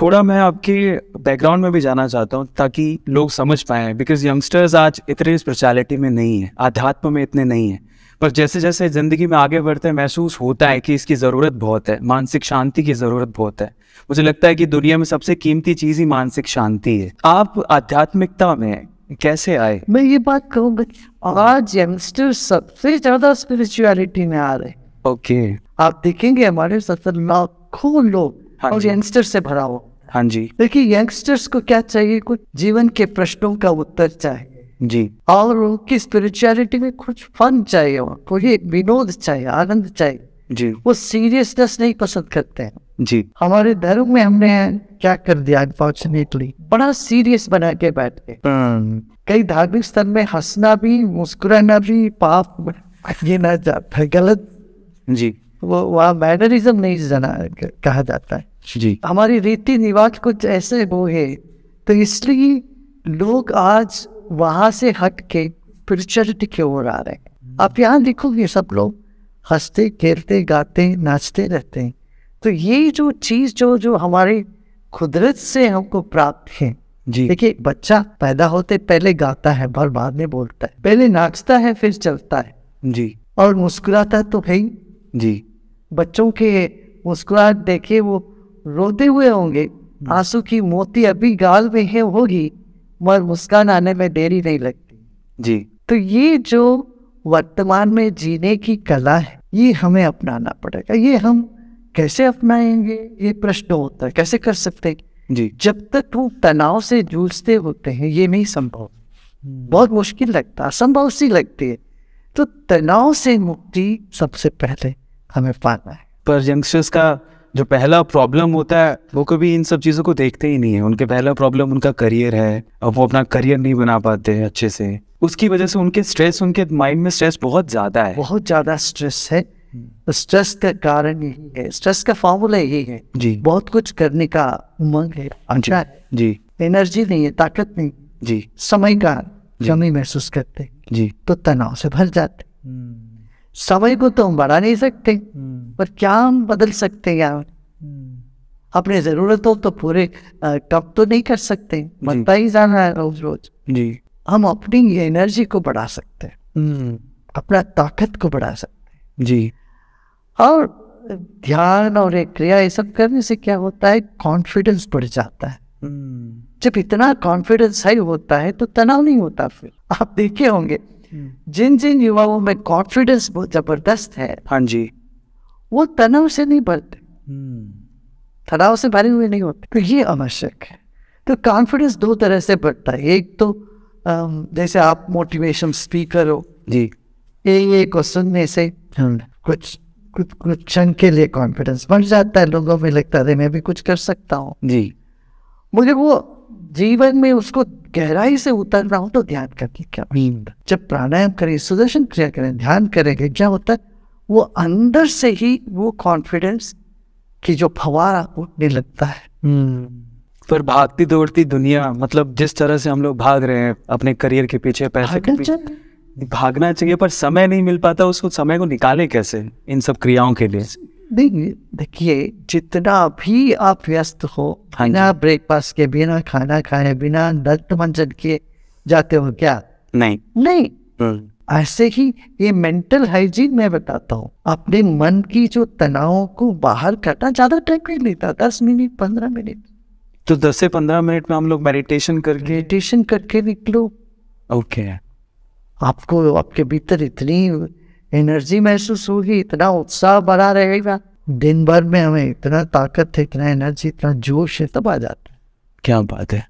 थोड़ा मैं आपके बैकग्राउंड में भी जाना चाहता हूँ ताकि लोग समझ पाए बिकॉज यंगस्टर्स आज इतने स्पेशलिटी में नहीं है अध्यात्म में इतने नहीं है पर जैसे जैसे ज़िंदगी में आगे बढ़ते हैं महसूस होता है कि इसकी ज़रूरत बहुत है मानसिक शांति की ज़रूरत बहुत है मुझे लगता है कि दुनिया में सबसे कीमती चीज़ ही मानसिक शांति है आप आध्यात्मिकता में कैसे आए मैं ये बात कहूँगा आज यंगस्टर सबसे ज़्यादा स्पिरिचुअलिटी में आ रहे ओके okay. आप देखेंगे हमारे सत्तर लाखों लोग हाँ और यंगस्टर से भरा हुआ हाँ जी देखिए यंगस्टर्स को क्या चाहिए कुछ जीवन के प्रश्नों का उत्तर चाहिए जी और उनकी स्पिरिचुअलिटी में कुछ फन चाहिए कोई विनोद चाहिए आनंद चाहिए जी वो सीरियसनेस नहीं पसंद करते हैं जी हमारे धर्म में हमने क्या कर दिया अनफॉर्चुनेटली बड़ा सीरियस बना के बैठ गए हाँ। कई धार्मिक स्थल में हंसना भी मुस्कुराना भी पाप ये ना जाता गलत जी वो वहाँ मैनरिज्म नहीं जाना कहा जाता है जी हमारी रीति रिवाज कुछ ऐसे वो है तो इसलिए लोग आज वहाँ से हट के स्पिरिचुअलिटी की ओर आ रहे हैं आप यहाँ देखोगे सब लोग हंसते खेलते गाते नाचते रहते हैं तो ये जो चीज़ जो जो हमारे कुदरत से हमको प्राप्त है जी देखिए बच्चा पैदा होते पहले गाता है और बाद में बोलता है पहले नाचता है फिर चलता है जी और मुस्कुराता तो भाई जी बच्चों के मुस्कुराहट देखे वो रोते हुए होंगे हम्म। आंसू की मोती अभी गाल में है होगी मगर मुस्कान आने में देरी नहीं लगती जी तो ये जो वर्तमान में जीने की कला है ये हमें अपनाना पड़ेगा ये हम कैसे अपनाएंगे ये प्रश्न होता है कैसे कर सकते हैं जी जब तक वो तनाव से जूझते होते हैं ये नहीं संभव हम्म। बहुत मुश्किल लगता असंभव सी लगती है तो तनाव से मुक्ति सबसे पहले हमें पाना है पर यंगस्टर्स का जो पहला प्रॉब्लम होता है वो कभी इन सब चीज़ों को देखते ही नहीं है उनके पहला प्रॉब्लम उनका करियर है और वो अपना करियर नहीं बना पाते हैं अच्छे से उसकी वजह से उनके स्ट्रेस उनके माइंड में स्ट्रेस बहुत ज़्यादा है बहुत ज़्यादा स्ट्रेस है स्ट्रेस तो का कारण यही है स्ट्रेस का फॉर्मूला यही है जी बहुत कुछ करने का उमंग है अच्छा जी एनर्जी नहीं है ताकत नहीं जी समय का जमी महसूस करते जी तो तनाव से भर जाते समय को तो हम बढ़ा नहीं सकते हम्म। पर क्या हम बदल सकते हैं यार हम्म। अपने जरूरतों तो पूरे कब तो नहीं कर सकते बनता ही जाना है रोज रोज जी हम अपनी एनर्जी को बढ़ा सकते हैं हम्म। अपना ताकत को बढ़ा सकते हैं जी और ध्यान और एक क्रिया ये सब करने से क्या होता है कॉन्फिडेंस बढ़ जाता है जब इतना कॉन्फिडेंस हाई होता है तो तनाव नहीं होता फिर आप देखे होंगे जिन जिन युवाओं में कॉन्फिडेंस बहुत जबरदस्त है हाँ जी वो तनाव से नहीं बढ़ते हम्म। तनाव से भरे हुए नहीं होते तो ये आवश्यक है तो कॉन्फिडेंस दो तरह से बढ़ता है एक तो जैसे आप मोटिवेशन स्पीकर हो जी ये ये को सुनने से हाँ। कुछ कुछ कुछ क्षण के लिए कॉन्फिडेंस बढ़ जाता है लोगों में लगता है मैं भी कुछ कर सकता हूँ जी मुझे वो जीवन में उसको गहराई से उतर रहा हूं तो ध्यान करके क्या नींद जब प्राणायाम करें सुदर्शन क्रिया करें ध्यान करेंगे क्या होता है वो अंदर से ही वो कॉन्फिडेंस की जो फवारा उठने लगता है हम्म। पर भागती दौड़ती दुनिया मतलब जिस तरह से हम लोग भाग रहे हैं अपने करियर के पीछे पैसे के पीछे भागना चाहिए पर समय नहीं मिल पाता उसको समय को निकाले कैसे इन सब क्रियाओं के लिए नहीं देखिए जितना भी आप व्यस्त हो हाँ बिना ब्रेकफास्ट के बिना खाना खाए बिना दंत मंजन किए जाते हो क्या नहीं नहीं हम्म। ऐसे ही ये मेंटल हाइजीन मैं बताता हूँ अपने मन की जो तनाव को बाहर करना ज्यादा टाइम नहीं लेता दस मिनट पंद्रह मिनट तो दस से पंद्रह मिनट में हम लोग मेडिटेशन करके मेडिटेशन करके निकलो ओके okay. आपको आपके भीतर इतनी एनर्जी महसूस होगी इतना उत्साह बना रहेगा दिन भर में हमें इतना ताकत है इतना एनर्जी इतना जोश है तब आ जाता है क्या बात है